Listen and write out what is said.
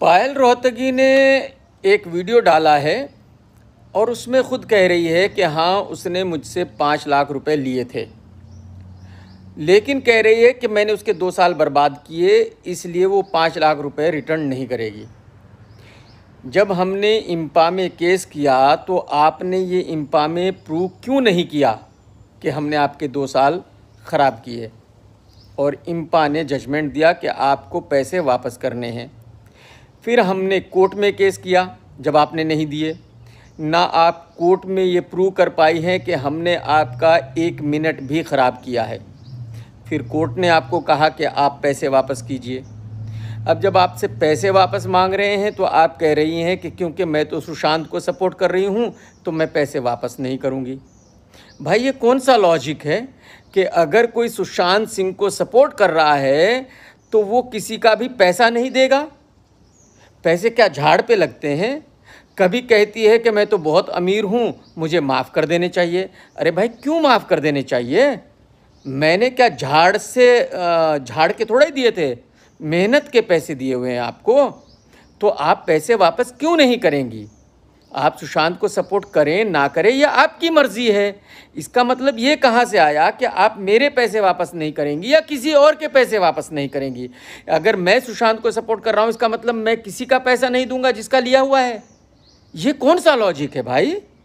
पायल रोहतगी ने एक वीडियो डाला है और उसमें खुद कह रही है कि हाँ उसने मुझसे पाँच लाख रुपए लिए थे लेकिन कह रही है कि मैंने उसके दो साल बर्बाद किए इसलिए वो पाँच लाख रुपए रिटर्न नहीं करेगी जब हमने इम्पा में केस किया तो आपने ये इम्पा में प्रूव क्यों नहीं किया कि हमने आपके दो साल ख़राब किए और इम्पा ने जजमेंट दिया कि आपको पैसे वापस करने हैं फिर हमने कोर्ट में केस किया जब आपने नहीं दिए ना आप कोर्ट में ये प्रूव कर पाई हैं कि हमने आपका एक मिनट भी ख़राब किया है फिर कोर्ट ने आपको कहा कि आप पैसे वापस कीजिए अब जब आपसे पैसे वापस मांग रहे हैं तो आप कह रही हैं कि क्योंकि मैं तो सुशांत को सपोर्ट कर रही हूँ तो मैं पैसे वापस नहीं करूँगी भाई ये कौन सा लॉजिक है कि अगर कोई सुशांत सिंह को सपोर्ट कर रहा है तो वो किसी का भी पैसा नहीं देगा पैसे क्या झाड़ पे लगते हैं कभी कहती है कि मैं तो बहुत अमीर हूँ मुझे माफ़ कर देने चाहिए अरे भाई क्यों माफ़ कर देने चाहिए मैंने क्या झाड़ से झाड़ के थोड़े दिए थे मेहनत के पैसे दिए हुए हैं आपको तो आप पैसे वापस क्यों नहीं करेंगी आप सुशांत को सपोर्ट करें ना करें यह आपकी मर्ज़ी है इसका मतलब ये कहाँ से आया कि आप मेरे पैसे वापस नहीं करेंगी या किसी और के पैसे वापस नहीं करेंगी अगर मैं सुशांत को सपोर्ट कर रहा हूँ इसका मतलब मैं किसी का पैसा नहीं दूंगा जिसका लिया हुआ है ये कौन सा लॉजिक है भाई